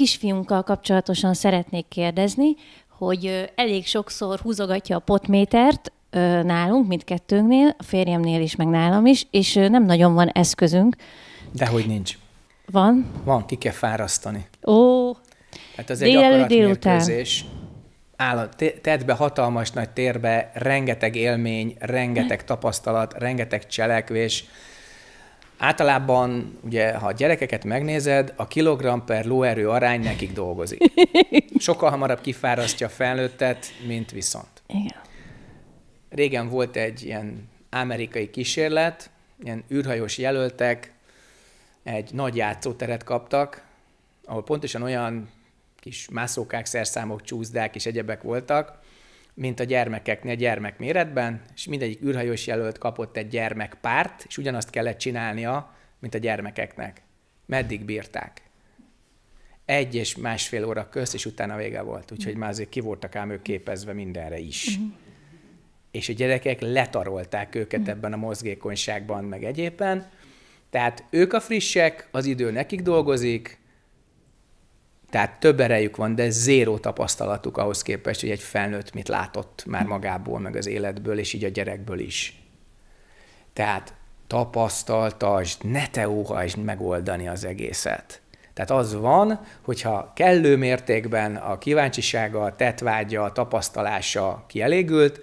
kisfiunkkal kapcsolatosan szeretnék kérdezni, hogy elég sokszor húzogatja a potmétert, nálunk, mindkettőnknél, a férjemnél is, meg nálam is, és nem nagyon van eszközünk. Dehogy nincs. Van? Van, ki kell fárasztani. Ó, hát az egy akaratmérkőzés. Tedd be hatalmas nagy térbe, rengeteg élmény, rengeteg tapasztalat, rengeteg cselekvés, Általában, ugye, ha a gyerekeket megnézed, a kilogram per lóerő arány nekik dolgozik. Sokkal hamarabb kifárasztja a felnőttet, mint viszont. Igen. Régen volt egy ilyen amerikai kísérlet, ilyen űrhajós jelöltek egy nagy játszóteret kaptak, ahol pontosan olyan kis mászókák, szerszámok, csúszdák és egyebek voltak, mint a gyermekeknél gyermekméretben, és mindegyik űrhajós jelölt kapott egy gyermekpárt, és ugyanazt kellett csinálnia, mint a gyermekeknek. Meddig bírták? Egy és másfél óra közt, és utána vége volt. Úgyhogy már azért ki voltak ám ők képezve mindenre is. Mhm. És a gyerekek letarolták őket mhm. ebben a mozgékonyságban, meg egyébben. Tehát ők a frissek, az idő nekik dolgozik, tehát több erejük van, de zéró tapasztalatuk ahhoz képest, hogy egy felnőtt mit látott már magából, meg az életből, és így a gyerekből is. Tehát tapasztaltasd, ne te óhajtsd megoldani az egészet. Tehát az van, hogyha kellő mértékben a kíváncsisága, a tetvágya, a tapasztalása kielégült,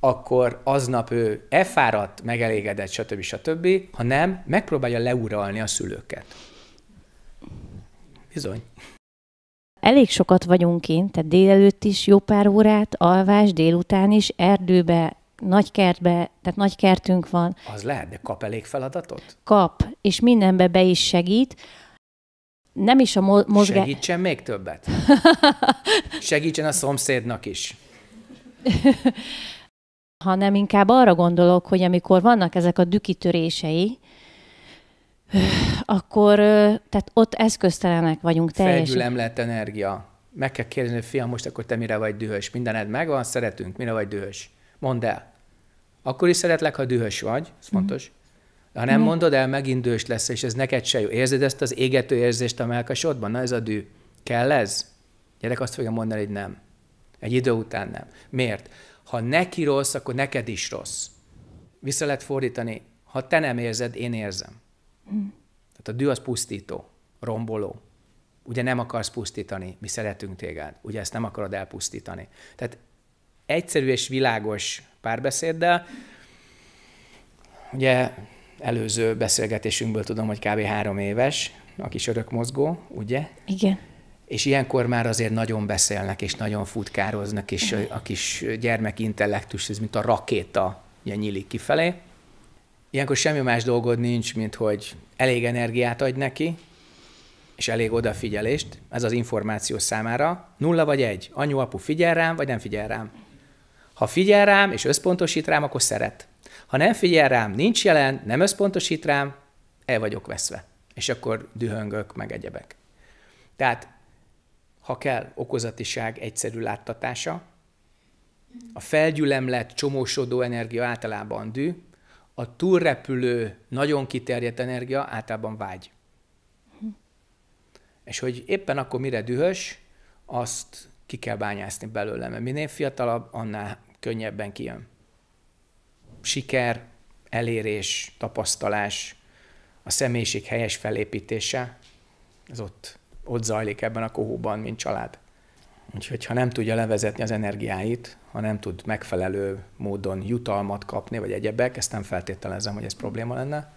akkor aznap ő fáradt, megelégedett, stb. stb. Ha nem, megpróbálja leuralni a szülőket. Bizony elég sokat vagyunk kint, tehát délelőtt is jó pár órát, alvás, délután is, erdőbe, nagy kertbe, tehát nagy kertünk van. Az lehet, de kap elég feladatot? Kap, és mindenbe be is segít. Nem is a mo- mozgás... Segítsen még többet. Segítsen a szomszédnak is. hanem inkább arra gondolok, hogy amikor vannak ezek a dükitörései, akkor tehát ott eszköztelenek vagyunk teljesen. Felgyülem emlett energia. Meg kell kérdezni, hogy fiam, most akkor te mire vagy dühös? Mindened megvan, szeretünk, mire vagy dühös? Mondd el. Akkor is szeretlek, ha dühös vagy, ez mhm. fontos. Mm-hmm. De ha nem Mi? Mhm. mondod el, megint dühös lesz, és ez neked se jó. Érzed ezt az égető érzést a melkasodban? Na ez a dű. Kell ez? Gyerek azt fogja mondani, hogy nem. Egy idő után nem. Miért? Ha neki rossz, akkor neked is rossz. Vissza lehet fordítani. Ha te nem érzed, én érzem. Tehát a dű az pusztító, romboló. Ugye nem akarsz pusztítani, mi szeretünk téged. Ugye ezt nem akarod elpusztítani. Tehát egyszerű és világos párbeszéddel, ugye előző beszélgetésünkből tudom, hogy kb. három éves, a kis örökmozgó, ugye? Igen. És ilyenkor már azért nagyon beszélnek, és nagyon futkároznak, és a, a kis gyermek intellektus, ez mint a rakéta ugye, nyílik kifelé. Ilyenkor semmi más dolgod nincs, mint hogy elég energiát adj neki, és elég odafigyelést, ez az információ számára. Nulla vagy egy. Anyu, apu figyel rám, vagy nem figyel rám. Ha figyel rám, és összpontosít rám, akkor szeret. Ha nem figyel rám, nincs jelen, nem összpontosít rám, el vagyok veszve. És akkor dühöngök, meg egyebek. Tehát, ha kell, okozatiság egyszerű láttatása, a felgyülemlett, csomósodó energia általában dű, a túlrepülő, nagyon kiterjedt energia általában vágy. Hm. És hogy éppen akkor mire dühös, azt ki kell bányászni belőle, mert minél fiatalabb, annál könnyebben kijön. Siker, elérés, tapasztalás, a személyiség helyes felépítése, ez ott, ott zajlik ebben a kohóban, mint család. Úgyhogy ha nem tudja levezetni az energiáit, ha nem tud megfelelő módon jutalmat kapni, vagy egyebek, ezt nem feltételezem, hogy ez probléma lenne,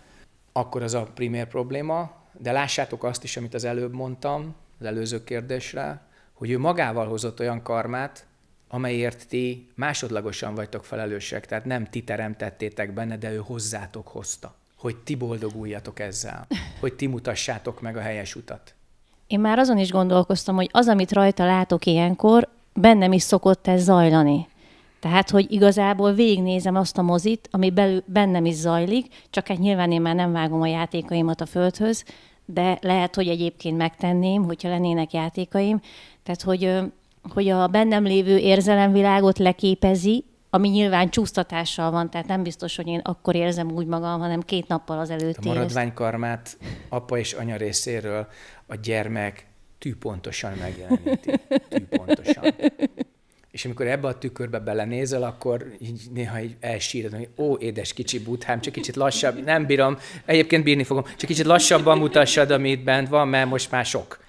akkor az a primér probléma, de lássátok azt is, amit az előbb mondtam, az előző kérdésre, hogy ő magával hozott olyan karmát, amelyért ti másodlagosan vagytok felelősek, tehát nem ti teremtettétek benne, de ő hozzátok hozta. Hogy ti boldoguljatok ezzel, hogy ti mutassátok meg a helyes utat. Én már azon is gondolkoztam, hogy az, amit rajta látok ilyenkor, bennem is szokott ez zajlani. Tehát, hogy igazából végignézem azt a mozit, ami belül, bennem is zajlik, csak hát nyilván én már nem vágom a játékaimat a földhöz, de lehet, hogy egyébként megtenném, hogyha lennének játékaim. Tehát, hogy, hogy a bennem lévő érzelemvilágot leképezi, ami nyilván csúsztatással van, tehát nem biztos, hogy én akkor érzem úgy magam, hanem két nappal az előtt. A maradványkarmát apa és anya részéről a gyermek tűpontosan megjeleníti. Tűpontosan. És amikor ebbe a tükörbe belenézel, akkor így néha így elsírod, hogy ó, édes kicsi buthám, csak kicsit lassabb, nem bírom, egyébként bírni fogom, csak kicsit lassabban mutassad, amit bent van, mert most már sok.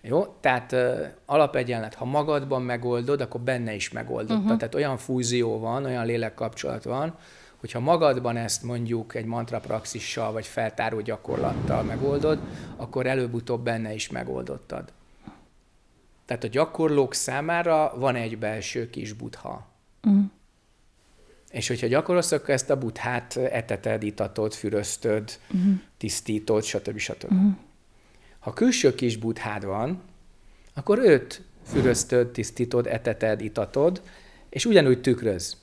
Jó? Tehát uh, alapegyenlet, ha magadban megoldod, akkor benne is megoldod. Uh-huh. Mhm. Tehát olyan fúzió van, olyan lélekkapcsolat van, hogyha magadban ezt mondjuk egy praxissal, vagy feltáró gyakorlattal megoldod, akkor előbb-utóbb benne is megoldottad. Tehát a gyakorlók számára van egy belső kis butha. Mm. És hogyha gyakorolsz, akkor ezt a buthát eteted, itatod, füröztöd, mm. Mm-hmm. tisztítod, stb. stb. Mm. Ha külső kis buthád van, akkor őt füröztöd, tisztítod, eteted, itatod, és ugyanúgy tükröz.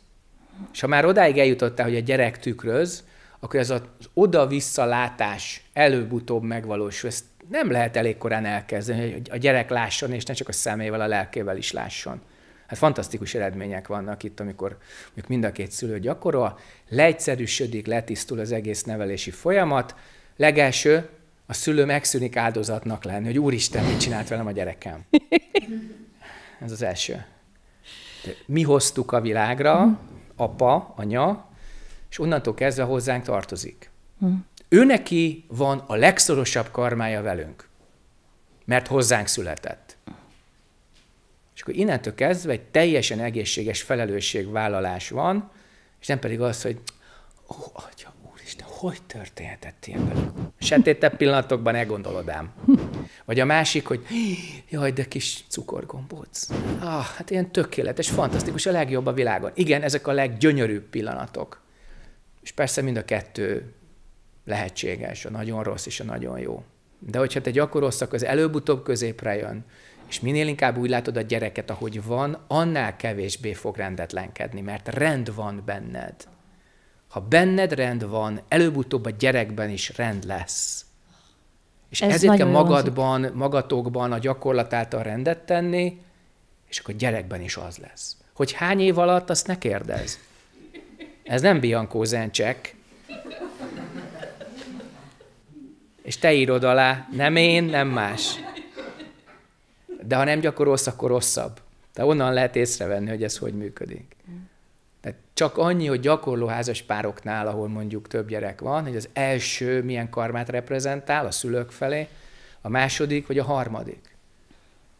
És ha már odáig eljutottál, hogy a gyerek tükröz, akkor ez az oda-vissza látás előbb-utóbb megvalósul. Ez nem lehet elég korán elkezdeni, hogy a gyerek lásson, és ne csak a szemével, a lelkével is lásson. Hát fantasztikus eredmények vannak itt, amikor mondjuk mind a két szülő gyakorol, leegyszerűsödik, letisztul az egész nevelési folyamat. Legelső, a szülő megszűnik áldozatnak lenni, hogy úristen, mit csinált velem a gyerekem. Ez az első. Mi hoztuk a világra, apa, anya, és onnantól kezdve hozzánk tartozik. Hm. Ő neki van a legszorosabb karmája velünk, mert hozzánk született. És akkor innentől kezdve egy teljesen egészséges felelősségvállalás van, és nem pedig az, hogy ó, atya, úristen, hogy történhetett ilyen velünk? Sentétebb pillanatokban elgondolod ám. Vagy a másik, hogy jaj, de kis cukorgombóc. Ah, hát ilyen tökéletes, fantasztikus, a legjobb a világon. Igen, ezek a leggyönyörűbb pillanatok. És persze mind a kettő lehetséges, a nagyon rossz és a nagyon jó. De hogyha te gyakorolsz, akkor az előbb-utóbb középre jön, és minél inkább úgy látod a gyereket, ahogy van, annál kevésbé fog rendetlenkedni, mert rend van benned. Ha benned rend van, előbb-utóbb a gyerekben is rend lesz. És Ez ezért kell magadban, vonzik. magatokban a gyakorlat által rendet tenni, és akkor gyerekben is az lesz. Hogy hány év alatt, azt ne kérdezz. Ez nem Bianco Zencsek, és te írod alá, nem én, nem más. De ha nem gyakorolsz, akkor rosszabb. Tehát onnan lehet észrevenni, hogy ez hogy működik. Tehát csak annyi, hogy gyakorló házas pároknál, ahol mondjuk több gyerek van, hogy az első milyen karmát reprezentál a szülők felé, a második vagy a harmadik.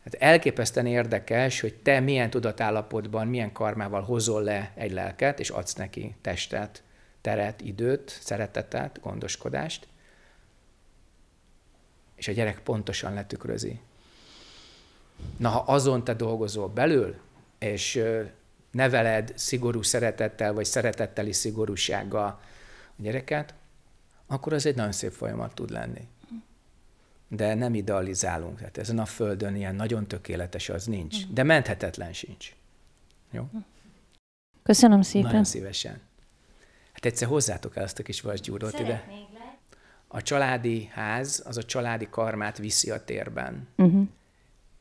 Tehát elképesztően érdekes, hogy te milyen tudatállapotban, milyen karmával hozol le egy lelket, és adsz neki testet, teret, időt, szeretetet, gondoskodást, és a gyerek pontosan letükrözi. Na, ha azon te dolgozol belül, és neveled szigorú szeretettel, vagy szeretetteli szigorúsággal a gyereket, akkor az egy nagyon szép folyamat tud lenni. De nem idealizálunk. Tehát ezen a földön ilyen nagyon tökéletes az nincs. Mm. De menthetetlen sincs. Jó? Mm. Köszönöm szépen. Nagyon szívesen. Hát egyszer hozzátok el azt a kis vasgyúrót ide. Szeretnék a családi ház az a családi karmát viszi a térben. Uh-huh.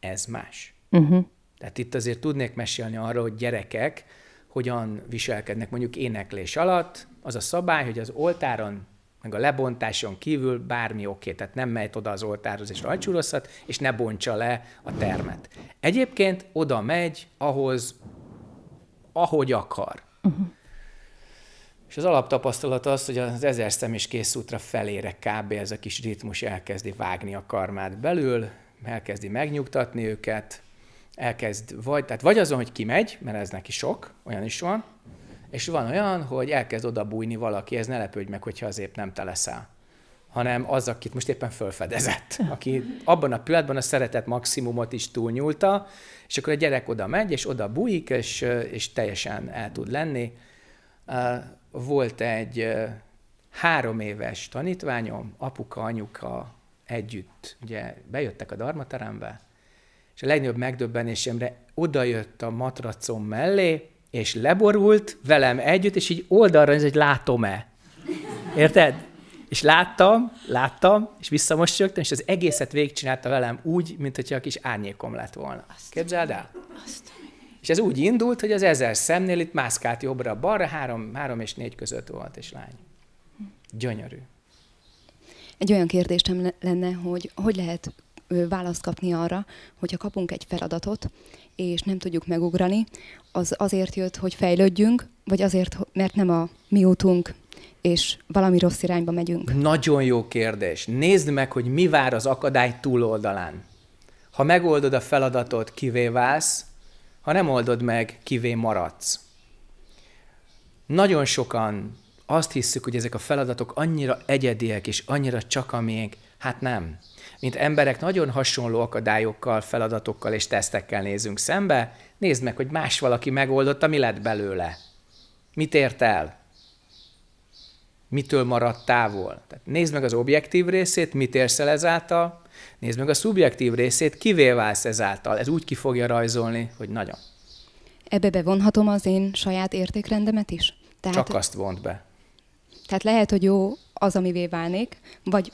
Ez más. Uh-huh. Tehát itt azért tudnék mesélni arra, hogy gyerekek hogyan viselkednek mondjuk éneklés alatt. Az a szabály, hogy az oltáron meg a lebontáson kívül bármi oké, okay, tehát nem megy oda az oltárhoz és rajcsúrozhat, és ne bontsa le a termet. Egyébként oda megy ahhoz, ahogy akar. Uh-huh. És az alaptapasztalat az, hogy az ezer szem és kész útra felére kb. ez a kis ritmus elkezdi vágni a karmát belül, elkezdi megnyugtatni őket, elkezd vagy, tehát vagy azon, hogy kimegy, mert ez neki sok, olyan is van, és van olyan, hogy elkezd oda bújni valaki, ez ne lepődj meg, hogyha az épp nem te leszel hanem az, akit most éppen fölfedezett, aki abban a pillanatban a szeretet maximumot is túlnyúlta, és akkor a gyerek oda megy, és oda bújik, és, és teljesen el tud lenni volt egy három éves tanítványom, apuka, anyuka együtt, ugye bejöttek a darmaterembe, és a legnagyobb megdöbbenésemre odajött a matracom mellé, és leborult velem együtt, és így oldalra ez egy látom-e. Érted? És láttam, láttam, és visszamosolyogtam, és az egészet végigcsinálta velem úgy, mint hogyha a kis árnyékom lett volna. Azt Képzeld el? Azt. És ez úgy indult, hogy az ezer szemnél itt mászkált jobbra-balra, három, három és négy között volt, és lány. Gyönyörű. Egy olyan kérdésem lenne, hogy hogy lehet választ kapni arra, hogyha kapunk egy feladatot, és nem tudjuk megugrani, az azért jött, hogy fejlődjünk, vagy azért, mert nem a mi útunk, és valami rossz irányba megyünk? Nagyon jó kérdés. Nézd meg, hogy mi vár az akadály túloldalán. Ha megoldod a feladatot, kivé válsz, ha nem oldod meg, kivé maradsz. Nagyon sokan azt hiszük, hogy ezek a feladatok annyira egyediek és annyira csak a miénk, hát nem. Mint emberek nagyon hasonló akadályokkal, feladatokkal és tesztekkel nézünk szembe, nézd meg, hogy más valaki megoldotta, mi lett belőle. Mit ért el? mitől maradt távol. Tehát nézd meg az objektív részét, mit érsz el ezáltal, nézd meg a szubjektív részét, kivé válsz ezáltal. Ez úgy ki fogja rajzolni, hogy nagyon. Ebbe bevonhatom az én saját értékrendemet is? Tehát, Csak azt vont be. Tehát lehet, hogy jó az, amivé válnék, vagy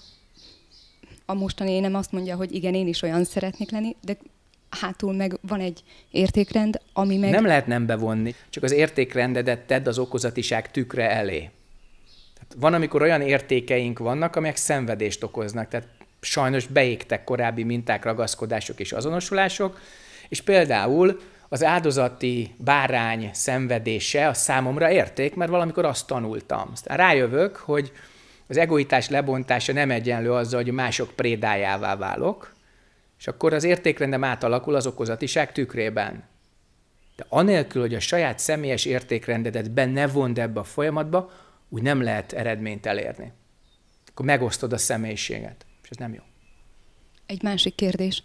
a mostani énem azt mondja, hogy igen, én is olyan szeretnék lenni, de hátul meg van egy értékrend, ami meg... Nem lehet nem bevonni, csak az értékrendedet tedd az okozatiság tükre elé. Van, amikor olyan értékeink vannak, amelyek szenvedést okoznak, tehát sajnos beégtek korábbi minták, ragaszkodások és azonosulások, és például az áldozati bárány szenvedése a számomra érték, mert valamikor azt tanultam. Aztán rájövök, hogy az egoitás lebontása nem egyenlő azzal, hogy mások prédájává válok, és akkor az értékrendem átalakul az okozatiság tükrében. De anélkül, hogy a saját személyes értékrendedet benne vond ebbe a folyamatba, úgy nem lehet eredményt elérni. Akkor megosztod a személyiséget, és ez nem jó. Egy másik kérdés.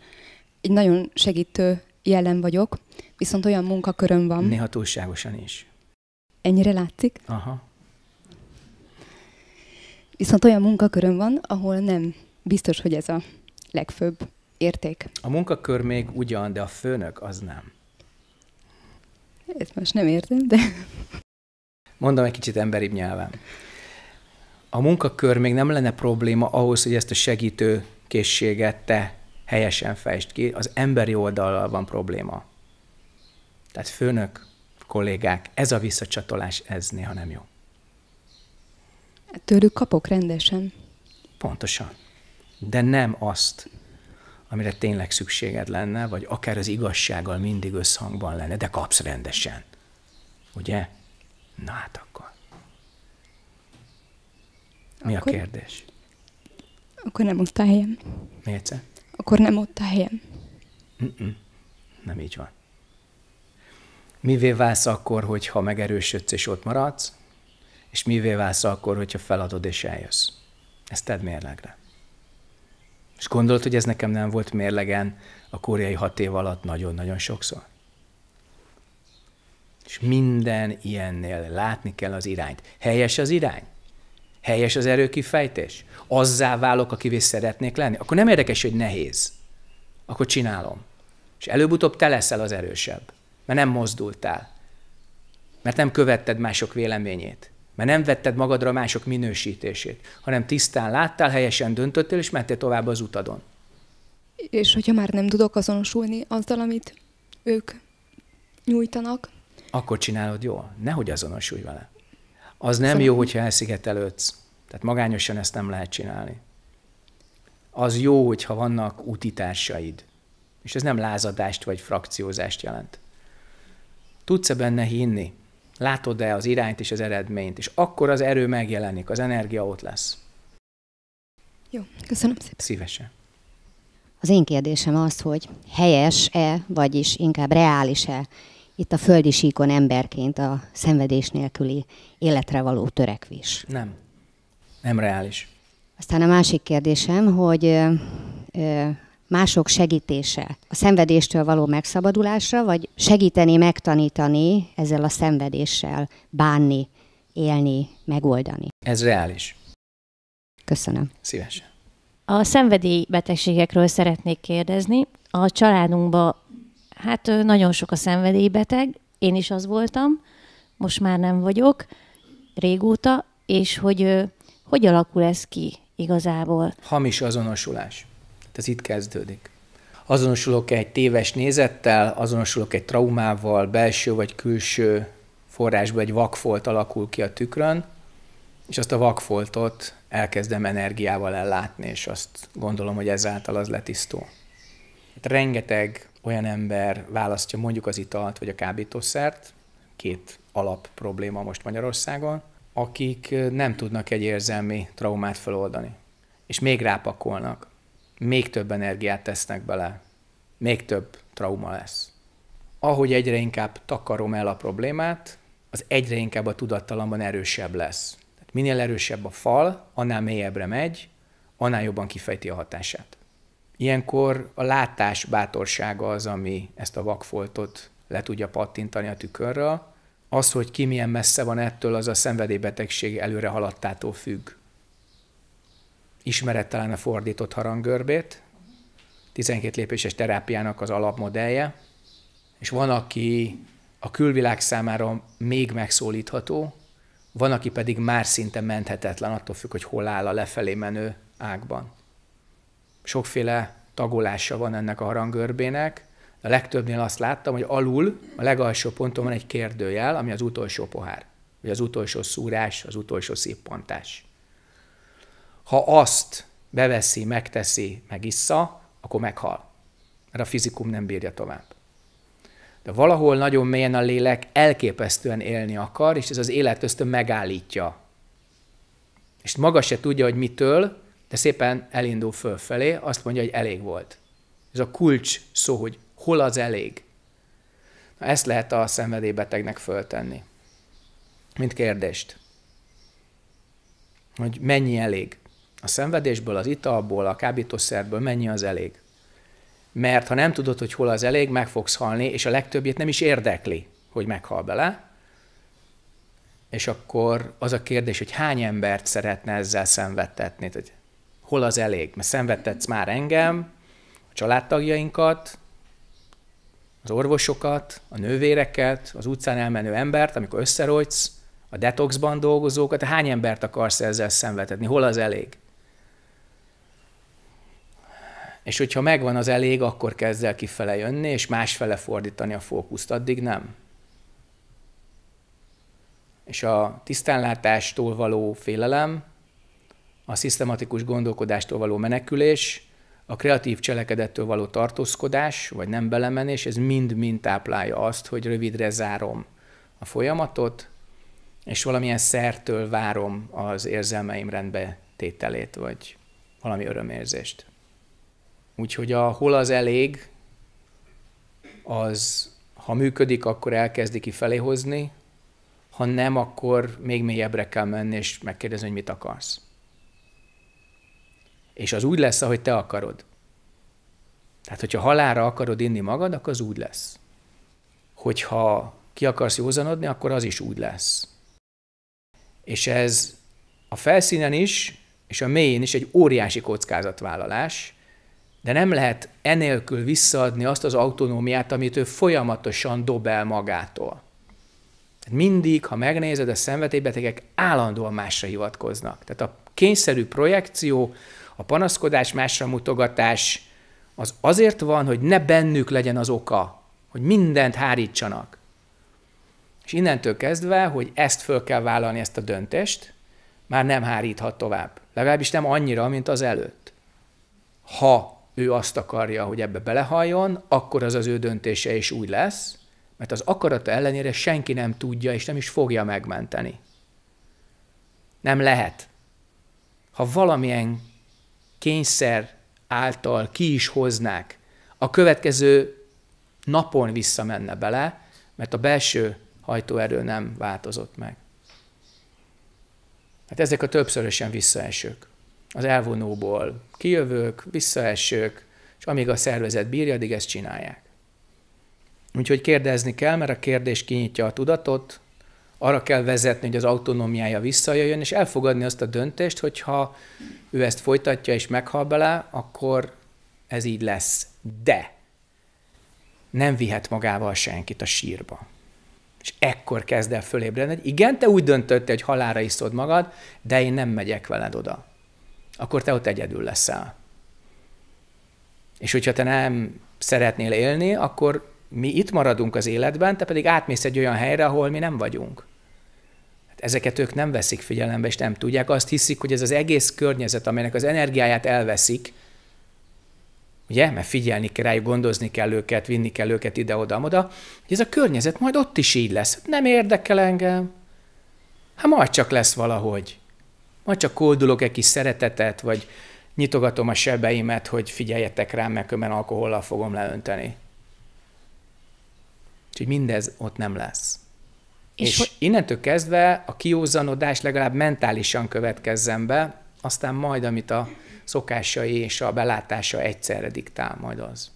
Egy nagyon segítő jellem vagyok, viszont olyan munkaköröm van. Néha túlságosan is. Ennyire látszik? Aha. Viszont olyan munkaköröm van, ahol nem biztos, hogy ez a legfőbb érték. A munkakör még ugyan, de a főnök az nem. Ezt most nem értem, de... Mondom egy kicsit emberibb nyelven. A munkakör még nem lenne probléma ahhoz, hogy ezt a segítő készséget te helyesen fejtsd ki, az emberi oldallal van probléma. Tehát főnök, kollégák, ez a visszacsatolás, ez néha nem jó. Tőlük kapok rendesen. Pontosan. De nem azt, amire tényleg szükséged lenne, vagy akár az igazsággal mindig összhangban lenne, de kapsz rendesen. Ugye? Na hát akkor. Mi akkor, a kérdés? Akkor nem ott a helyem. Még egyszer? Akkor nem ott a helyem. Mm-mm. Nem így van. Mivé válsz akkor, hogyha megerősödsz és ott maradsz, és mivé válsz akkor, hogyha feladod és eljössz. Ezt tedd mérlegre. És gondolod, hogy ez nekem nem volt mérlegen a koreai hat év alatt nagyon-nagyon sokszor? És minden ilyennél látni kell az irányt. Helyes az irány? Helyes az erőkifejtés? Azzá válok, akivé szeretnék lenni? Akkor nem érdekes, hogy nehéz. Akkor csinálom. És előbb-utóbb te leszel az erősebb, mert nem mozdultál, mert nem követted mások véleményét, mert nem vetted magadra mások minősítését, hanem tisztán láttál, helyesen döntöttél, és mentél tovább az utadon. És hogyha már nem tudok azonosulni azzal, amit ők nyújtanak, akkor csinálod jól. Nehogy azonosulj vele. Az nem Szerintem. jó, hogyha elszigetelődsz. Tehát magányosan ezt nem lehet csinálni. Az jó, hogyha vannak utitársaid. És ez nem lázadást vagy frakciózást jelent. Tudsz-e benne hinni? Látod-e az irányt és az eredményt? És akkor az erő megjelenik, az energia ott lesz. Jó, köszönöm szépen. Szívesen. Az én kérdésem az, hogy helyes-e, vagyis inkább reális-e itt a földi síkon emberként a szenvedés nélküli életre való törekvés. Nem. Nem reális. Aztán a másik kérdésem, hogy ö, ö, mások segítése a szenvedéstől való megszabadulásra, vagy segíteni, megtanítani ezzel a szenvedéssel bánni, élni, megoldani? Ez reális. Köszönöm. Szívesen. A szenvedélybetegségekről szeretnék kérdezni. A családunkban Hát nagyon sok a szenvedélybeteg, én is az voltam, most már nem vagyok, régóta, és hogy hogy alakul ez ki igazából? Hamis azonosulás. Tehát ez itt kezdődik. Azonosulok egy téves nézettel, azonosulok egy traumával, belső vagy külső forrásból egy vakfolt alakul ki a tükrön, és azt a vakfoltot elkezdem energiával ellátni, és azt gondolom, hogy ezáltal az letisztul. Hát rengeteg olyan ember választja mondjuk az italt vagy a kábítószert, két alap probléma most Magyarországon, akik nem tudnak egy érzelmi traumát feloldani. És még rápakolnak, még több energiát tesznek bele, még több trauma lesz. Ahogy egyre inkább takarom el a problémát, az egyre inkább a tudattalamban erősebb lesz. Tehát minél erősebb a fal, annál mélyebbre megy, annál jobban kifejti a hatását. Ilyenkor a látás bátorsága az, ami ezt a vakfoltot le tudja pattintani a tükörről. Az, hogy ki milyen messze van ettől, az a szenvedélybetegség előre haladtától függ. Ismerettelen a fordított harangörbét, 12 lépéses terápiának az alapmodellje, és van, aki a külvilág számára még megszólítható, van, aki pedig már szinte menthetetlen, attól függ, hogy hol áll a lefelé menő ágban sokféle tagolása van ennek a harangörbének. A legtöbbnél azt láttam, hogy alul, a legalsó ponton van egy kérdőjel, ami az utolsó pohár, vagy az utolsó szúrás, az utolsó szippantás. Ha azt beveszi, megteszi, megissza, akkor meghal. Mert a fizikum nem bírja tovább. De valahol nagyon mélyen a lélek elképesztően élni akar, és ez az élet ösztön megállítja. És maga se tudja, hogy mitől, de szépen elindul fölfelé, azt mondja, hogy elég volt. Ez a kulcs szó, hogy hol az elég. Na, ezt lehet a szenvedélybetegnek föltenni, mint kérdést. Hogy mennyi elég? A szenvedésből, az italból, a kábítószerből mennyi az elég? Mert ha nem tudod, hogy hol az elég, meg fogsz halni, és a legtöbbjét nem is érdekli, hogy meghal bele, és akkor az a kérdés, hogy hány embert szeretne ezzel szenvedtetni, Tehát hol az elég? Mert szenvedtetsz már engem, a családtagjainkat, az orvosokat, a nővéreket, az utcán elmenő embert, amikor összerojtsz, a detoxban dolgozókat, de hány embert akarsz ezzel szenvedetni? Hol az elég? És hogyha megvan az elég, akkor kezd el kifele jönni, és másfele fordítani a fókuszt, addig nem. És a tisztánlátástól való félelem, a szisztematikus gondolkodástól való menekülés, a kreatív cselekedettől való tartózkodás, vagy nem belemenés, ez mind-mind táplálja azt, hogy rövidre zárom a folyamatot, és valamilyen szertől várom az érzelmeim rendbe tételét, vagy valami örömérzést. Úgyhogy a hol az elég, az ha működik, akkor elkezdi kifelé hozni, ha nem, akkor még mélyebbre kell menni, és megkérdezni, hogy mit akarsz. És az úgy lesz, ahogy te akarod. Tehát, hogyha halára akarod inni magad, akkor az úgy lesz. Hogyha ki akarsz józanodni, akkor az is úgy lesz. És ez a felszínen is, és a mélyén is egy óriási kockázatvállalás, de nem lehet enélkül visszaadni azt az autonómiát, amit ő folyamatosan dob el magától. Mindig, ha megnézed, a szenvedélybetegek állandóan másra hivatkoznak. Tehát a kényszerű projekció a panaszkodás, másra mutogatás az azért van, hogy ne bennük legyen az oka, hogy mindent hárítsanak. És innentől kezdve, hogy ezt föl kell vállalni, ezt a döntést, már nem háríthat tovább. Legalábbis nem annyira, mint az előtt. Ha ő azt akarja, hogy ebbe belehalljon, akkor az az ő döntése is úgy lesz, mert az akarata ellenére senki nem tudja és nem is fogja megmenteni. Nem lehet. Ha valamilyen kényszer által ki is hoznák, a következő napon visszamenne bele, mert a belső hajtóerő nem változott meg. Hát ezek a többszörösen visszaesők. Az elvonóból kijövők, visszaesők, és amíg a szervezet bírja, addig ezt csinálják. Úgyhogy kérdezni kell, mert a kérdés kinyitja a tudatot, arra kell vezetni, hogy az autonómiája visszajöjjön, és elfogadni azt a döntést, hogyha ő ezt folytatja és meghal bele, akkor ez így lesz. De nem vihet magával senkit a sírba. És ekkor kezd el fölébredni, hogy igen, te úgy döntöttél, hogy halára iszod magad, de én nem megyek veled oda. Akkor te ott egyedül leszel. És hogyha te nem szeretnél élni, akkor mi itt maradunk az életben, te pedig átmész egy olyan helyre, ahol mi nem vagyunk ezeket ők nem veszik figyelembe, és nem tudják. Azt hiszik, hogy ez az egész környezet, amelynek az energiáját elveszik, ugye, mert figyelni kell rájuk, gondozni kell őket, vinni kell őket ide-oda-oda, hogy ez a környezet majd ott is így lesz. Nem érdekel engem. Hát majd csak lesz valahogy. Majd csak koldulok egy kis szeretetet, vagy nyitogatom a sebeimet, hogy figyeljetek rám, mert kömen alkohollal fogom leönteni. Úgyhogy mindez ott nem lesz. És, és hogy... innentől kezdve a kiózanodás legalább mentálisan következzen be, aztán majd, amit a szokásai és a belátása egyszerre diktál, majd az.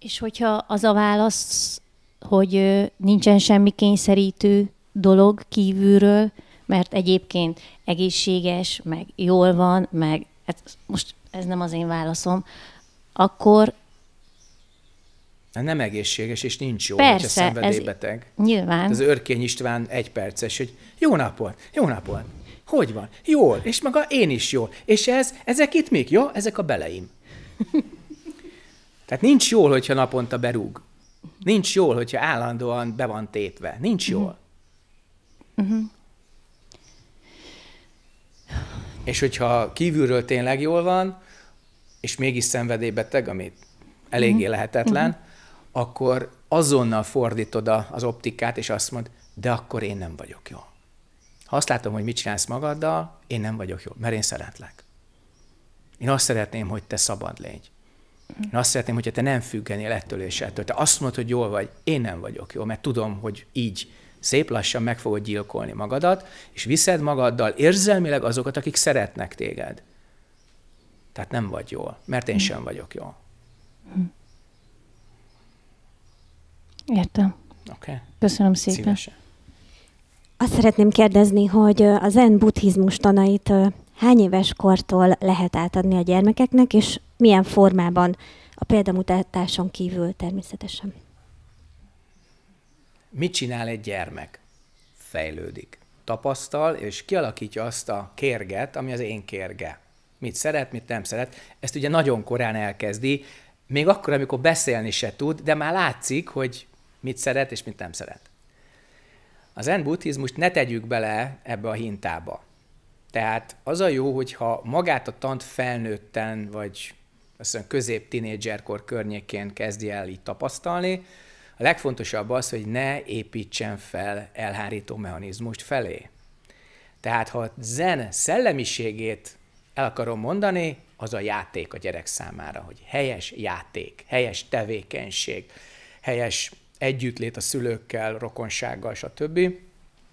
És hogyha az a válasz, hogy nincsen semmi kényszerítő dolog kívülről, mert egyébként egészséges, meg jól van, meg hát most ez nem az én válaszom, akkor Hát nem egészséges, és nincs jó, Persze, szenvedélybeteg. Ez nyilván. Az Örkény István egy perces, hogy jó napot, jó napot, hogy van? Jól, és maga én is jól. És ez, ezek itt még Jó, ezek a beleim. Tehát nincs jól, hogyha naponta berúg. Nincs jól, hogyha állandóan be van tépve. Nincs mhm. jól. Uh-huh. És hogyha kívülről tényleg jól van, és mégis szenvedélybeteg, amit eléggé mhm. lehetetlen, uh-huh akkor azonnal fordítod az optikát, és azt mond, de akkor én nem vagyok jó. Ha azt látom, hogy mit csinálsz magaddal, én nem vagyok jó, mert én szeretlek. Én azt szeretném, hogy te szabad légy. Én azt szeretném, hogyha te nem függenél ettől és ettől. Te azt mondod, hogy jól vagy, én nem vagyok jó, mert tudom, hogy így szép lassan meg fogod gyilkolni magadat, és viszed magaddal érzelmileg azokat, akik szeretnek téged. Tehát nem vagy jól, mert én sem vagyok jól. Hm. Értem. Oké. Okay. Köszönöm szépen. Szívesen. Azt szeretném kérdezni, hogy a zen buddhizmus tanait hány éves kortól lehet átadni a gyermekeknek, és milyen formában a példamutatáson kívül természetesen? Mit csinál egy gyermek? Fejlődik. Tapasztal, és kialakítja azt a kérget, ami az én kérge. Mit szeret, mit nem szeret. Ezt ugye nagyon korán elkezdi, még akkor, amikor beszélni se tud, de már látszik, hogy mit szeret és mit nem szeret. Az zen buddhizmust ne tegyük bele ebbe a hintába. Tehát az a jó, hogyha magát a tant felnőtten, vagy azt mondom, közép tinédzserkor környékén kezdi el így tapasztalni, a legfontosabb az, hogy ne építsen fel elhárító mechanizmust felé. Tehát ha zen szellemiségét el akarom mondani, az a játék a gyerek számára, hogy helyes játék, helyes tevékenység, helyes együttlét a szülőkkel, rokonsággal, stb.,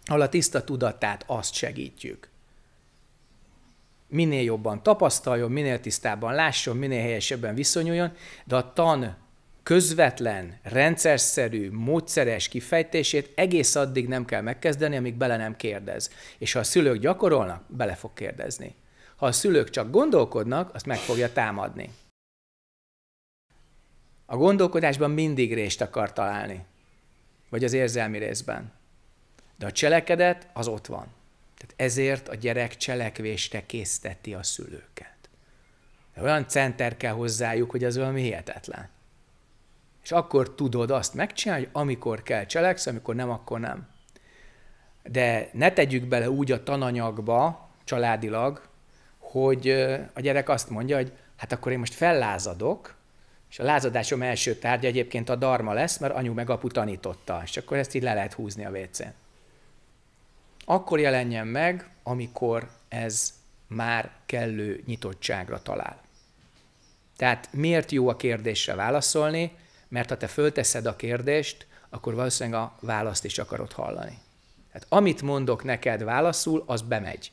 ahol a tiszta tudatát azt segítjük. Minél jobban tapasztaljon, minél tisztábban lásson, minél helyesebben viszonyuljon, de a tan közvetlen, rendszerszerű, módszeres kifejtését egész addig nem kell megkezdeni, amíg bele nem kérdez. És ha a szülők gyakorolnak, bele fog kérdezni. Ha a szülők csak gondolkodnak, azt meg fogja támadni. A gondolkodásban mindig részt akar találni, vagy az érzelmi részben. De a cselekedet az ott van. Tehát ezért a gyerek cselekvésre készteti a szülőket. De olyan center kell hozzájuk, hogy az valami hihetetlen. És akkor tudod azt megcsinálni, hogy amikor kell cseleksz, amikor nem, akkor nem. De ne tegyük bele úgy a tananyagba, családilag, hogy a gyerek azt mondja, hogy hát akkor én most fellázadok, és a lázadásom első tárgya egyébként a darma lesz, mert anyu meg apu tanította, és akkor ezt így le lehet húzni a vécén. Akkor jelenjen meg, amikor ez már kellő nyitottságra talál. Tehát miért jó a kérdésre válaszolni? Mert ha te fölteszed a kérdést, akkor valószínűleg a választ is akarod hallani. Tehát amit mondok neked válaszul, az bemegy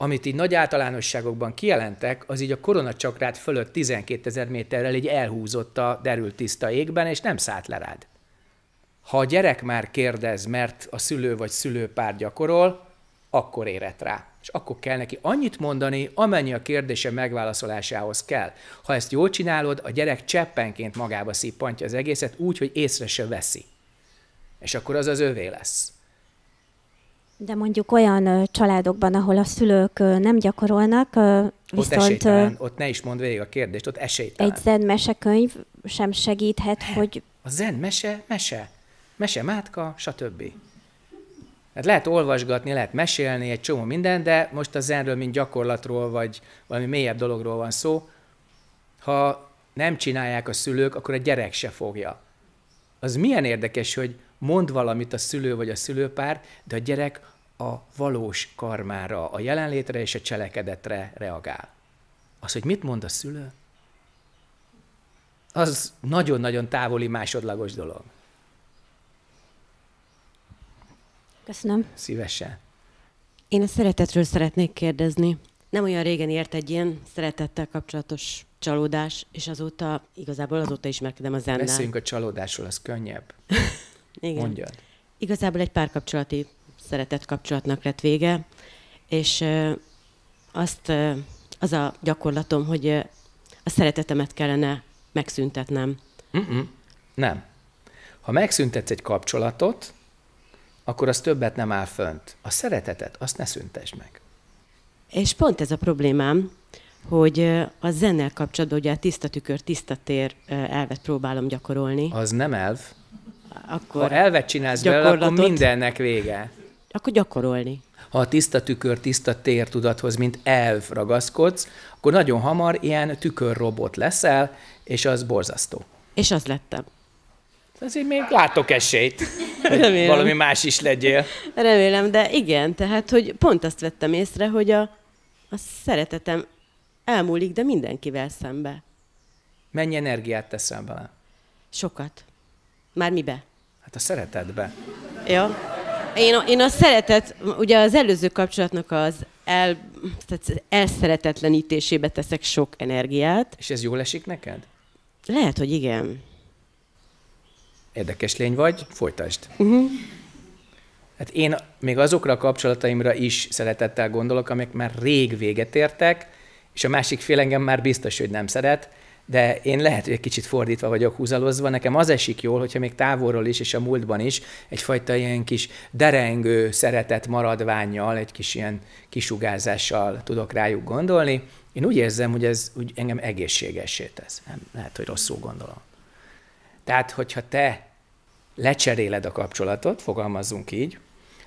amit így nagy általánosságokban kijelentek, az így a koronacsakrát fölött 12 ezer méterrel így elhúzott a derült tiszta égben, és nem szállt le rád. Ha a gyerek már kérdez, mert a szülő vagy szülőpár gyakorol, akkor érett rá. És akkor kell neki annyit mondani, amennyi a kérdése megválaszolásához kell. Ha ezt jól csinálod, a gyerek cseppenként magába szippantja az egészet úgy, hogy észre se veszi. És akkor az az övé lesz. De mondjuk olyan családokban, ahol a szülők nem gyakorolnak, viszont... Ott esélytelen, ott ne is mondd végig a kérdést, ott esélytelen. Egy zen mesekönyv sem segíthet, ne. hogy... A zen mese, mese, mese mátka, stb. Hát lehet olvasgatni, lehet mesélni, egy csomó minden, de most a zenről, mint gyakorlatról, vagy valami mélyebb dologról van szó. Ha nem csinálják a szülők, akkor a gyerek se fogja. Az milyen érdekes, hogy mond valamit a szülő vagy a szülőpár, de a gyerek a valós karmára, a jelenlétre és a cselekedetre reagál. Az, hogy mit mond a szülő, az nagyon-nagyon távoli másodlagos dolog. Köszönöm. Szívesen. Én a szeretetről szeretnék kérdezni. Nem olyan régen ért egy ilyen szeretettel kapcsolatos csalódás, és azóta, igazából azóta ismerkedem a zennel. Beszéljünk a csalódásról, az könnyebb. Igen. Mondjad. Igazából egy párkapcsolati szeretett kapcsolatnak lett vége, és azt, az a gyakorlatom, hogy a szeretetemet kellene megszüntetnem. Mm-mm. Nem. Ha megszüntetsz egy kapcsolatot, akkor az többet nem áll fönt. A szeretetet, azt ne szüntesd meg. És pont ez a problémám, hogy a zennel kapcsolatban ugye a tiszta tükör, tiszta tér elvet próbálom gyakorolni. Az nem elv, akkor ha elvet csinálsz belőle, akkor mindennek vége. Akkor gyakorolni. Ha a tiszta tükör, tiszta tér tudathoz, mint elv ragaszkodsz, akkor nagyon hamar ilyen tükörrobot leszel, és az borzasztó. És az lettem. Azért még látok esélyt. Remélem. Valami más is legyél. Remélem, de igen, tehát, hogy pont azt vettem észre, hogy a, a szeretetem elmúlik, de mindenkivel szembe. Mennyi energiát teszel bele? Sokat. Már mibe? Hát a szeretetbe. Ja. Én a, én a szeretet, ugye az előző kapcsolatnak az el, tehát elszeretetlenítésébe teszek sok energiát. És ez jól esik neked? Lehet, hogy igen. Érdekes lény vagy, folytasd. Uh-huh. Hát én még azokra a kapcsolataimra is szeretettel gondolok, amik már rég véget értek, és a másik fél engem már biztos, hogy nem szeret, de én lehet, hogy egy kicsit fordítva vagyok húzalozva, nekem az esik jól, hogyha még távolról is, és a múltban is egyfajta ilyen kis derengő szeretet maradványjal, egy kis ilyen kisugárzással tudok rájuk gondolni. Én úgy érzem, hogy ez úgy engem egészségesé tesz. Nem, lehet, hogy rosszul gondolom. Tehát, hogyha te lecseréled a kapcsolatot, fogalmazzunk így,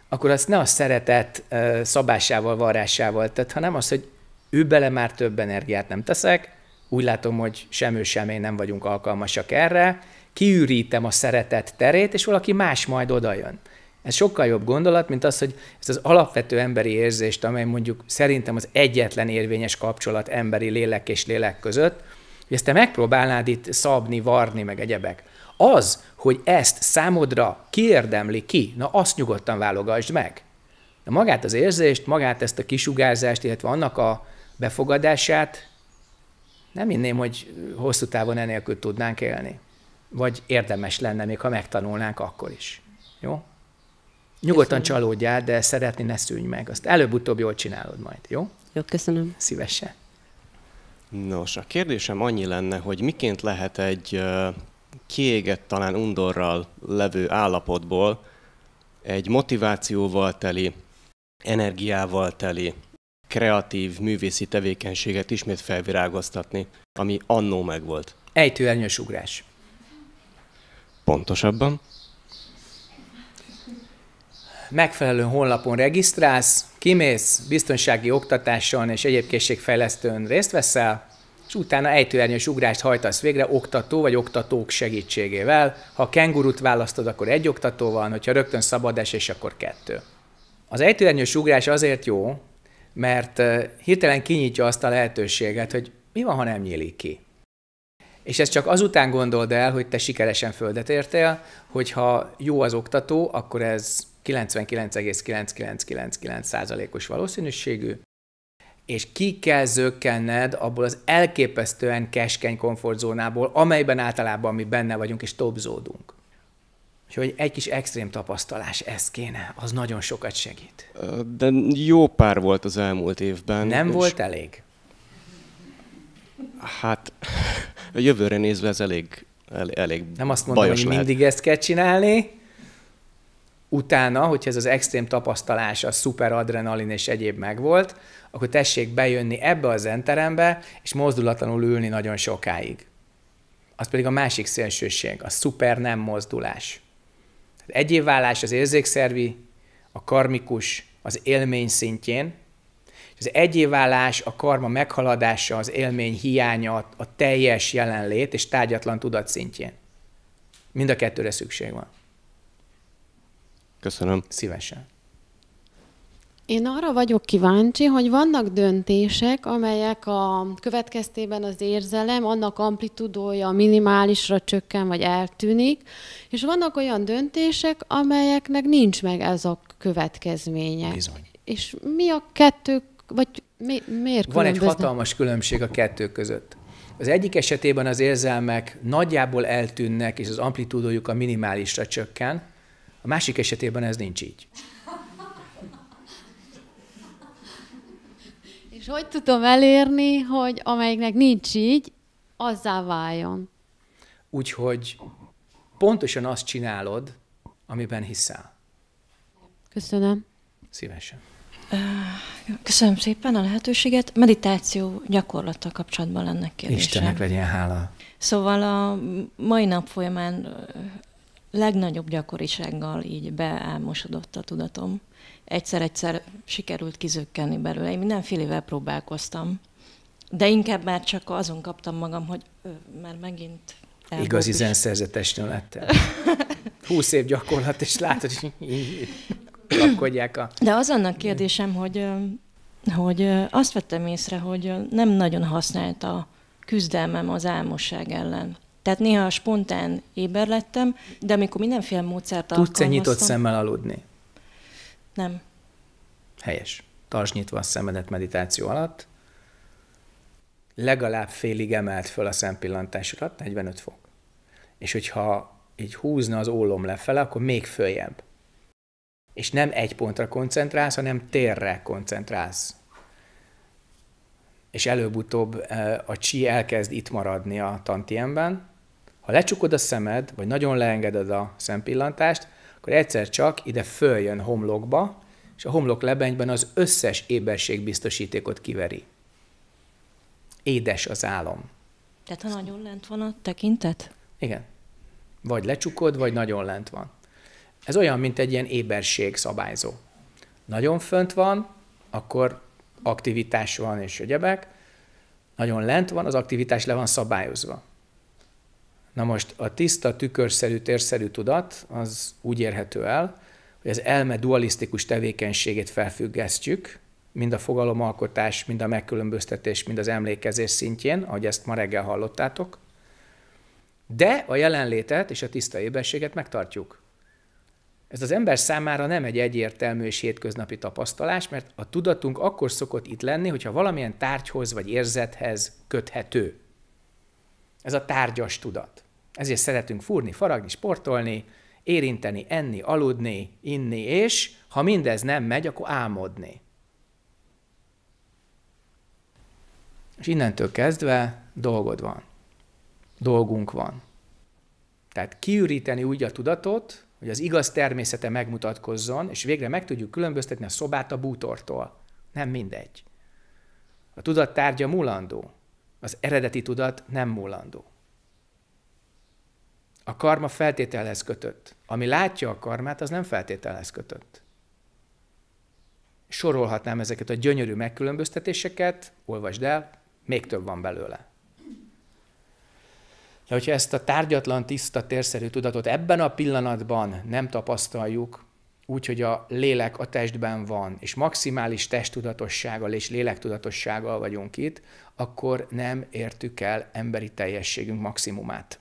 akkor azt ne a szeretet szabásával, varrásával tett, hanem az, hogy ő bele már több energiát nem teszek, úgy látom, hogy sem ő, sem én nem vagyunk alkalmasak erre, kiürítem a szeretet terét, és valaki más majd odajön. Ez sokkal jobb gondolat, mint az, hogy ez az alapvető emberi érzést, amely mondjuk szerintem az egyetlen érvényes kapcsolat emberi lélek és lélek között, hogy ezt te megpróbálnád itt szabni, varni, meg egyebek. Az, hogy ezt számodra kiérdemli ki, na azt nyugodtan válogasd meg. De magát az érzést, magát ezt a kisugárzást, illetve annak a befogadását nem inném, hogy hosszú távon enélkül tudnánk élni. Vagy érdemes lenne, még ha megtanulnánk akkor is. Jó? Nyugodtan köszönöm. csalódjál, de szeretni ne szűnj meg. Azt előbb-utóbb jól csinálod majd, jó? Jó, köszönöm. Szívesen. Nos, a kérdésem annyi lenne, hogy miként lehet egy kiégett, talán undorral levő állapotból egy motivációval teli, energiával teli, kreatív művészi tevékenységet ismét felvirágoztatni, ami annó megvolt. Ejtőernyős ugrás. Pontosabban? Megfelelő honlapon regisztrálsz, kimész, biztonsági oktatáson és egyéb készségfejlesztőn részt veszel, és utána ejtőernyős ugrást hajtasz végre oktató vagy oktatók segítségével. Ha kengurut választod, akkor egy oktató van, hogyha rögtön szabadesés, akkor kettő. Az ejtőernyős ugrás azért jó, mert hirtelen kinyitja azt a lehetőséget, hogy mi van, ha nem nyílik ki. És ezt csak azután gondold el, hogy te sikeresen földet értél, hogyha jó az oktató, akkor ez 99,9999%-os valószínűségű, és ki kell zökkenned abból az elképesztően keskeny komfortzónából, amelyben általában mi benne vagyunk és tobzódunk. Úgyhogy egy kis extrém tapasztalás, ez kéne, az nagyon sokat segít. De jó pár volt az elmúlt évben. Nem és... volt elég? Hát, a jövőre nézve ez elég, elég, elég Nem azt mondom, hogy lehet. mindig ezt kell csinálni, utána, hogyha ez az extrém tapasztalás, a szuper adrenalin és egyéb megvolt, akkor tessék bejönni ebbe a zenterembe, és mozdulatlanul ülni nagyon sokáig. Az pedig a másik szélsőség, a szuper nem mozdulás egyévvállás az érzékszervi, a karmikus, az élmény szintjén, és az egyévvállás, a karma meghaladása, az élmény hiánya, a teljes jelenlét és tárgyatlan tudat szintjén. Mind a kettőre szükség van. Köszönöm. Szívesen. Én arra vagyok kíváncsi, hogy vannak döntések, amelyek a következtében az érzelem, annak amplitudója minimálisra csökken vagy eltűnik, és vannak olyan döntések, amelyeknek nincs meg ez a következménye. Bizony. És mi a kettő, vagy mi, miért Van egy hatalmas különbség a kettő között. Az egyik esetében az érzelmek nagyjából eltűnnek, és az amplitúdójuk a minimálisra csökken, a másik esetében ez nincs így. hogy tudom elérni, hogy amelyiknek nincs így, azzá váljon? Úgyhogy pontosan azt csinálod, amiben hiszel. Köszönöm. Szívesen. Köszönöm szépen a lehetőséget. Meditáció gyakorlattal kapcsolatban lenne kérdésem. Istennek legyen hála. Szóval a mai nap folyamán legnagyobb gyakorisággal így beálmosodott a tudatom. Egyszer-egyszer sikerült kizökkenni belőle. Én mindenfélével próbálkoztam, de inkább már csak azon kaptam magam, hogy ő, már megint elbúbis. Igazi zenszerzetesnő lettem. Húsz év gyakorlat, és látod, hogy kapkodják a... De az annak kérdésem, hogy, hogy azt vettem észre, hogy nem nagyon használta a küzdelmem az álmosság ellen. Tehát néha spontán éber lettem, de amikor mindenféle módszert Tudsz alkalmaztam... Tudsz-e nyitott szemmel aludni? Nem. Helyes. Tartsd nyitva a szemedet meditáció alatt. Legalább félig emelt föl a szempillantás 45 fok. És hogyha így húzna az ólom lefele, akkor még följebb. És nem egy pontra koncentrálsz, hanem térre koncentrálsz. És előbb-utóbb eh, a csi elkezd itt maradni a tantiemben, ha lecsukod a szemed, vagy nagyon leengeded a szempillantást, akkor egyszer csak ide följön homlokba, és a homlok lebenyben az összes éberségbiztosítékot kiveri. Édes az álom. Tehát ha nagyon lent van a tekintet? Igen. Vagy lecsukod, vagy nagyon lent van. Ez olyan, mint egy ilyen éberség szabályzó. Nagyon fönt van, akkor aktivitás van és egyebek. Nagyon lent van, az aktivitás le van szabályozva. Na most a tiszta, tükörszerű, térszerű tudat az úgy érhető el, hogy az elme dualisztikus tevékenységét felfüggesztjük, mind a fogalomalkotás, mind a megkülönböztetés, mind az emlékezés szintjén, ahogy ezt ma reggel hallottátok, de a jelenlétet és a tiszta ébességet megtartjuk. Ez az ember számára nem egy egyértelmű és hétköznapi tapasztalás, mert a tudatunk akkor szokott itt lenni, hogyha valamilyen tárgyhoz vagy érzethez köthető. Ez a tárgyas tudat. Ezért szeretünk fúrni, faragni, sportolni, érinteni, enni, aludni, inni, és ha mindez nem megy, akkor álmodni. És innentől kezdve dolgod van. Dolgunk van. Tehát kiüríteni úgy a tudatot, hogy az igaz természete megmutatkozzon, és végre meg tudjuk különböztetni a szobát a bútortól. Nem mindegy. A tudat tárgya mulandó. Az eredeti tudat nem múlandó. A karma feltételhez kötött. Ami látja a karmát, az nem feltételhez kötött. Sorolhatnám ezeket a gyönyörű megkülönböztetéseket, olvasd el, még több van belőle. De hogyha ezt a tárgyatlan, tiszta, térszerű tudatot ebben a pillanatban nem tapasztaljuk, úgy, hogy a lélek a testben van, és maximális testtudatossággal és lélektudatossággal vagyunk itt, akkor nem értük el emberi teljességünk maximumát.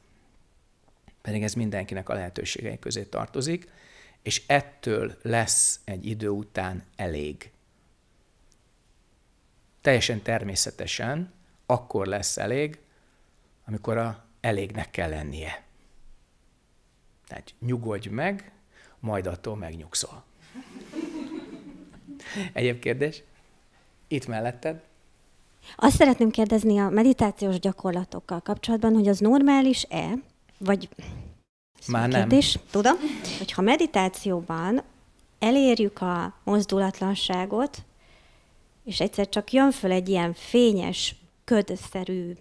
Pedig ez mindenkinek a lehetőségei közé tartozik, és ettől lesz egy idő után elég. Teljesen természetesen akkor lesz elég, amikor a elégnek kell lennie. Tehát nyugodj meg, majd attól megnyugszol. Egyéb kérdés? Itt melletted? Azt szeretném kérdezni a meditációs gyakorlatokkal kapcsolatban, hogy az normális-e, vagy már nem. Kérdés, tudom, hogy ha meditációban elérjük a mozdulatlanságot, és egyszer csak jön föl egy ilyen fényes, ködszerű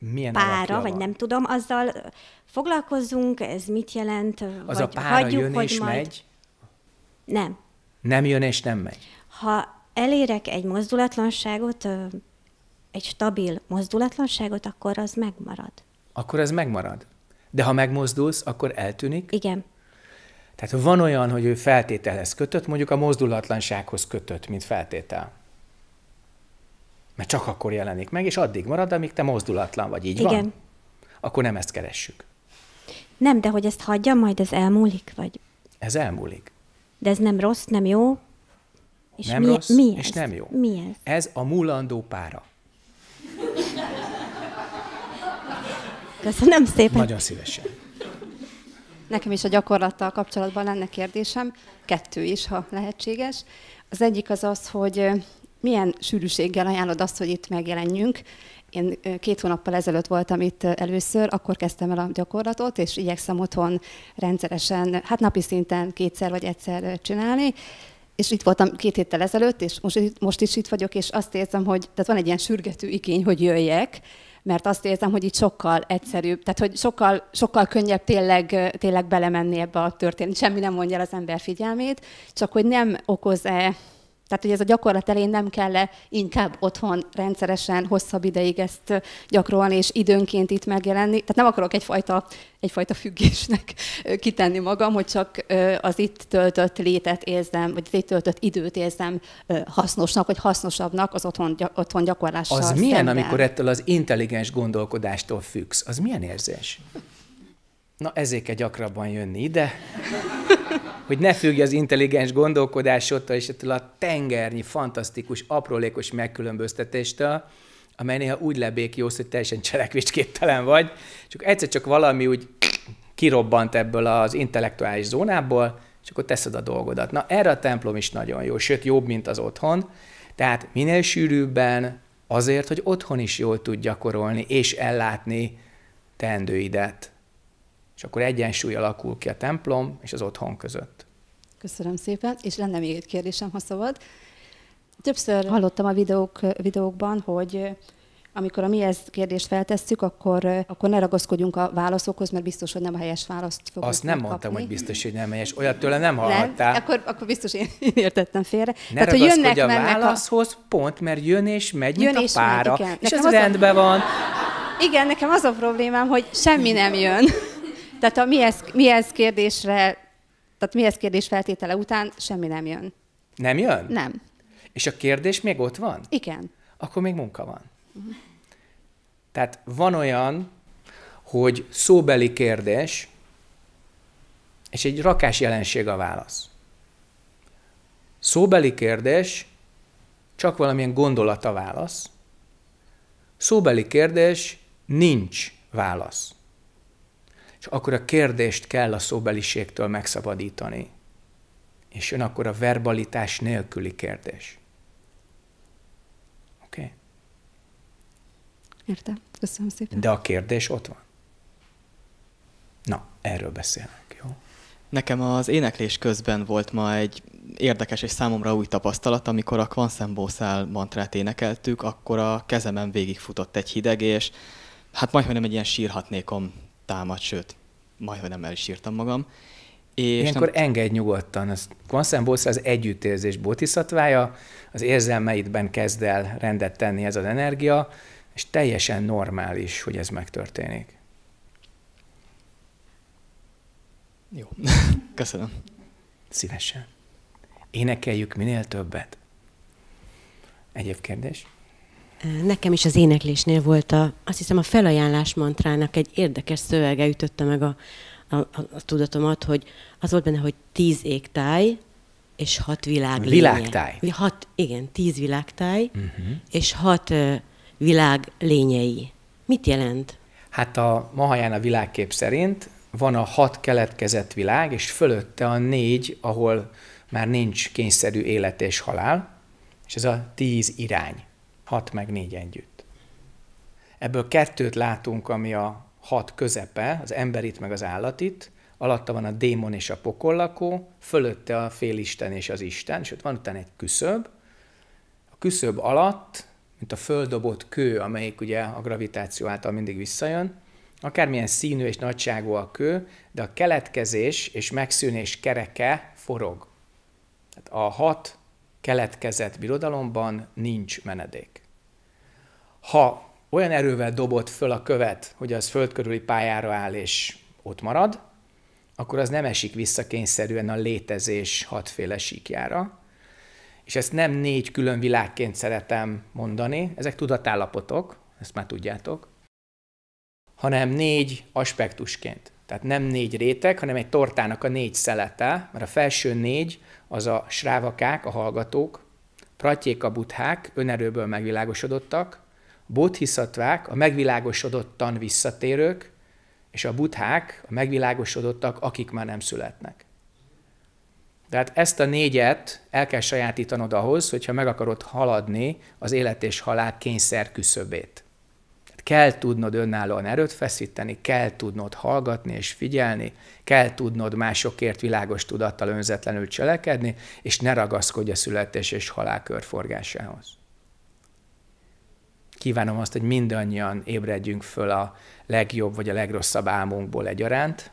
milyen pára, vagy van? nem tudom, azzal foglalkozzunk, ez mit jelent, Az vagy a pára hagyjuk, jön hogy és majd... megy? Nem. Nem jön és nem megy? Ha elérek egy mozdulatlanságot, egy stabil mozdulatlanságot, akkor az megmarad. Akkor az megmarad. De ha megmozdulsz, akkor eltűnik? Igen. Tehát van olyan, hogy ő feltételhez kötött, mondjuk a mozdulatlansághoz kötött, mint feltétel. Mert csak akkor jelenik meg, és addig marad, amíg te mozdulatlan vagy, így Igen. van? Akkor nem ezt keressük. Nem, de hogy ezt hagyja, majd ez elmúlik, vagy... Ez elmúlik. De ez nem rossz, nem jó, és nem mi, rossz, mi ez? és nem jó. Mi ez? Ez a múlandó pára. Köszönöm szépen. Nagyon szívesen. Nekem is a gyakorlattal kapcsolatban lenne kérdésem, kettő is, ha lehetséges. Az egyik az az, hogy milyen sűrűséggel ajánlod azt, hogy itt megjelenjünk? Én két hónappal ezelőtt voltam itt először, akkor kezdtem el a gyakorlatot, és igyekszem otthon rendszeresen, hát napi szinten kétszer vagy egyszer csinálni. És itt voltam két héttel ezelőtt, és most, most is itt vagyok, és azt érzem, hogy tehát van egy ilyen sürgető igény, hogy jöjjek, mert azt érzem, hogy itt sokkal egyszerűbb, tehát hogy sokkal, sokkal könnyebb tényleg, tényleg belemenni ebbe a történet. Semmi nem mondja el az ember figyelmét, csak hogy nem okoz-e tehát, hogy ez a gyakorlat elén nem kell -e inkább otthon rendszeresen, hosszabb ideig ezt gyakorolni, és időnként itt megjelenni. Tehát nem akarok egyfajta, egyfajta függésnek kitenni magam, hogy csak az itt töltött létet érzem, vagy az itt töltött időt érzem hasznosnak, vagy hasznosabbnak az otthon, otthon gyakorlással Az szemben. milyen, amikor ettől az intelligens gondolkodástól függsz? Az milyen érzés? Na, ezért kell gyakrabban jönni ide hogy ne függj az intelligens gondolkodásodtól és ettől a tengernyi, fantasztikus, aprólékos megkülönböztetéstől, amely néha úgy jó, hogy teljesen cselekvésképtelen vagy, csak egyszer csak valami úgy kirobbant ebből az intellektuális zónából, és akkor teszed a dolgodat. Na erre a templom is nagyon jó, sőt jobb, mint az otthon. Tehát minél sűrűbben azért, hogy otthon is jól tud gyakorolni és ellátni teendőidet és akkor egyensúly alakul ki a templom és az otthon között. Köszönöm szépen, és lenne még egy kérdésem, ha szabad. Többször hallottam a videók, videókban, hogy amikor a mi ezt kérdést feltesszük, akkor, akkor ne ragaszkodjunk a válaszokhoz, mert biztos, hogy nem a helyes választ fogjuk Azt nem mondtam, kapni. hogy biztos, hogy nem helyes. Olyat tőle nem hallottál. Nem, akkor, akkor biztos én, én értettem félre. Ne Tehát, hogy jönnek, a válaszhoz, a... pont, mert jön és megy, jön mint és a pára. Megy, igen. és ez az, az rendben a... van. Igen, nekem az a problémám, hogy semmi nem jön. Tehát a mi ez, kérdésre, tehát mi ez kérdés feltétele után semmi nem jön. Nem jön? Nem. És a kérdés még ott van? Igen. Akkor még munka van. Tehát van olyan, hogy szóbeli kérdés, és egy rakás jelenség a válasz. Szóbeli kérdés, csak valamilyen gondolat a válasz. Szóbeli kérdés, nincs válasz. És akkor a kérdést kell a szóbeliségtől megszabadítani. És jön akkor a verbalitás nélküli kérdés. Oké? Okay? Értem. Köszönöm szépen. De a kérdés ott van. Na, erről beszélnek, jó? Nekem az éneklés közben volt ma egy érdekes és számomra új tapasztalat, amikor a Kvanszembószál mantrát énekeltük, akkor a kezemen végigfutott egy hideg, és hát majdnem egy ilyen sírhatnékom támad, sőt, hogy nem el is írtam magam. És Ilyenkor nem... engedj nyugodtan. Konszen Bosz az együttérzés botiszatvája, az érzelmeidben kezd el rendet tenni ez az energia, és teljesen normális, hogy ez megtörténik. Jó, köszönöm. Szívesen. Énekeljük minél többet. Egyéb kérdés? Nekem is az éneklésnél volt a, azt hiszem a felajánlás mantrának egy érdekes szövege ütötte meg a, a, a, a tudatomat, hogy az volt benne, hogy tíz égtáj és hat világ Világtáj. Hat, igen, tíz világtáj uh-huh. és hat uh, világ lényei. Mit jelent? Hát a Mahaján a világkép szerint van a hat keletkezett világ, és fölötte a négy, ahol már nincs kényszerű élet és halál, és ez a tíz irány. 6 meg 4 együtt. Ebből kettőt látunk, ami a hat közepe, az emberit meg az állatit, alatta van a démon és a pokollakó, fölötte a félisten és az Isten, sőt van utána egy küszöb. A küszöb alatt, mint a földobott kő, amelyik ugye a gravitáció által mindig visszajön, akármilyen színű és nagyságú a kő, de a keletkezés és megszűnés kereke forog. Tehát a hat keletkezett birodalomban nincs menedék ha olyan erővel dobott föl a követ, hogy az föld körüli pályára áll és ott marad, akkor az nem esik vissza kényszerűen a létezés hatféle síkjára. És ezt nem négy külön világként szeretem mondani, ezek tudatállapotok, ezt már tudjátok, hanem négy aspektusként. Tehát nem négy réteg, hanem egy tortának a négy szelete, mert a felső négy az a srávakák, a hallgatók, pratyéka buthák, önerőből megvilágosodottak, bodhisatvák, a megvilágosodottan visszatérők, és a buthák, a megvilágosodottak, akik már nem születnek. Tehát ezt a négyet el kell sajátítanod ahhoz, hogyha meg akarod haladni az élet és halál kényszer küszöbét. Tehát kell tudnod önállóan erőt feszíteni, kell tudnod hallgatni és figyelni, kell tudnod másokért világos tudattal önzetlenül cselekedni, és ne ragaszkodj a születés és halál körforgásához kívánom azt, hogy mindannyian ébredjünk föl a legjobb vagy a legrosszabb álmunkból egyaránt,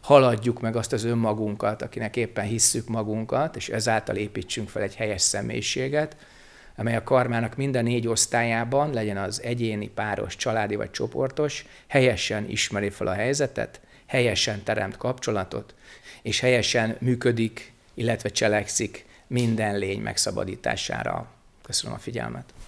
haladjuk meg azt az önmagunkat, akinek éppen hisszük magunkat, és ezáltal építsünk fel egy helyes személyiséget, amely a karmának minden négy osztályában, legyen az egyéni, páros, családi vagy csoportos, helyesen ismeri fel a helyzetet, helyesen teremt kapcsolatot, és helyesen működik, illetve cselekszik minden lény megszabadítására. Köszönöm a figyelmet!